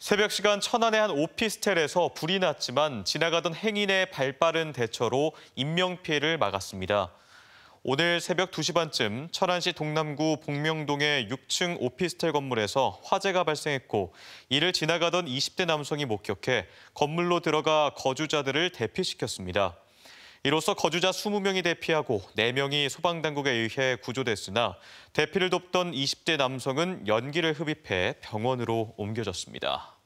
새벽 시간 천안의 한 오피스텔에서 불이 났지만 지나가던 행인의 발빠른 대처로 인명피해를 막았습니다. 오늘 새벽 2시 반쯤 천안시 동남구 복명동의 6층 오피스텔 건물에서 화재가 발생했고 이를 지나가던 20대 남성이 목격해 건물로 들어가 거주자들을 대피시켰습니다. 이로써 거주자 20명이 대피하고 4명이 소방당국에 의해 구조됐으나 대피를 돕던 20대 남성은 연기를 흡입해 병원으로 옮겨졌습니다.